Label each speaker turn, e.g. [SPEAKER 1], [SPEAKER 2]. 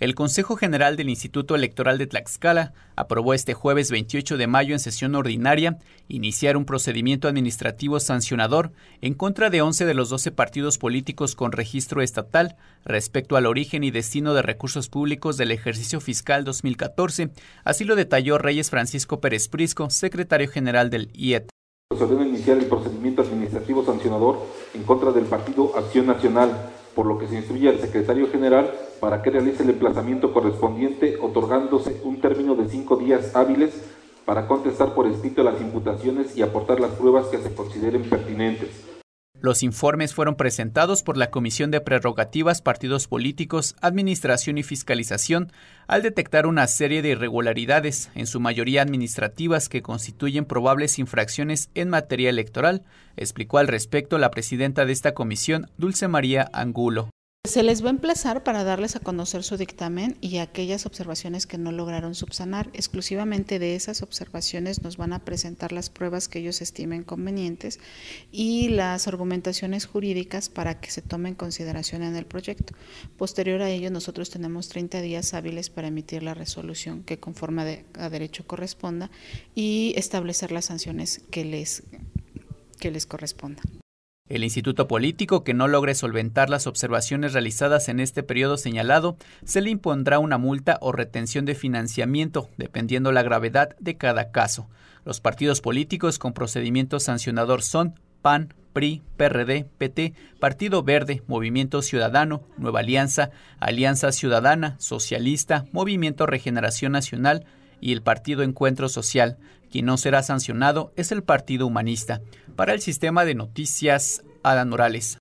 [SPEAKER 1] El Consejo General del Instituto Electoral de Tlaxcala aprobó este jueves 28 de mayo en sesión ordinaria iniciar un procedimiento administrativo sancionador en contra de 11 de los 12 partidos políticos con registro estatal respecto al origen y destino de recursos públicos del ejercicio fiscal 2014, así lo detalló Reyes Francisco Pérez Prisco, secretario general del IET.
[SPEAKER 2] iniciar el procedimiento administrativo sancionador en contra del partido Acción Nacional por lo que se instruye al secretario general para que realice el emplazamiento correspondiente, otorgándose un término de cinco días hábiles para contestar por escrito las imputaciones y aportar las pruebas que se consideren pertinentes.
[SPEAKER 1] Los informes fueron presentados por la Comisión de Prerrogativas, Partidos Políticos, Administración y Fiscalización al detectar una serie de irregularidades, en su mayoría administrativas, que constituyen probables infracciones en materia electoral, explicó al respecto la presidenta de esta comisión, Dulce María Angulo. Se
[SPEAKER 3] les va a emplazar para darles a conocer su dictamen y aquellas observaciones que no lograron subsanar. Exclusivamente de esas observaciones nos van a presentar las pruebas que ellos estimen convenientes y las argumentaciones jurídicas para que se tome en consideración en el proyecto. Posterior a ello, nosotros tenemos 30 días hábiles para emitir la resolución que conforme a derecho corresponda y establecer las sanciones que les, que les correspondan.
[SPEAKER 1] El instituto político que no logre solventar las observaciones realizadas en este periodo señalado se le impondrá una multa o retención de financiamiento, dependiendo la gravedad de cada caso. Los partidos políticos con procedimiento sancionador son PAN, PRI, PRD, PT, Partido Verde, Movimiento Ciudadano, Nueva Alianza, Alianza Ciudadana, Socialista, Movimiento Regeneración Nacional, y el partido Encuentro Social. Quien no será sancionado es el Partido Humanista. Para el sistema de noticias, Adán Morales.